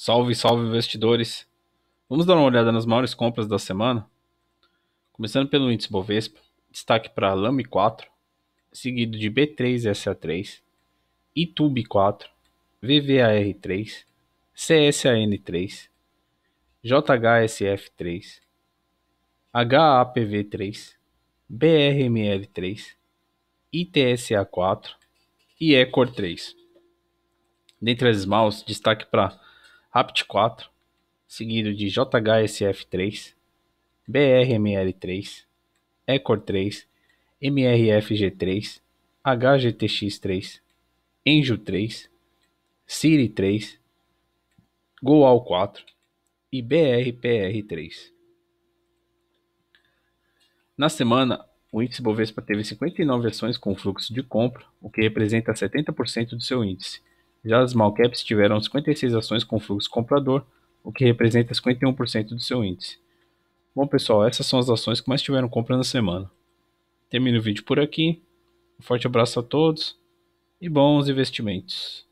Salve, salve investidores. Vamos dar uma olhada nas maiores compras da semana? Começando pelo índice Bovespa, destaque para Lame 4, seguido de B3SA3, ITUB 4, VVAR3, CSAN3, JHSF3, HAPV3, BRML3, ITSA4 e ECOR3. Dentre as maus, destaque para Rapt4, seguido de JHSF3, BRML3, Ecor3, MRFG3, HGTX3, Enjo3, Siri3, Goal4 e BRPR3. Na semana, o índice Bovespa teve 59 ações com fluxo de compra, o que representa 70% do seu índice, já as caps tiveram 56 ações com fluxo comprador, o que representa 51% do seu índice. Bom pessoal, essas são as ações que mais tiveram compra na semana. Termino o vídeo por aqui. Um forte abraço a todos e bons investimentos.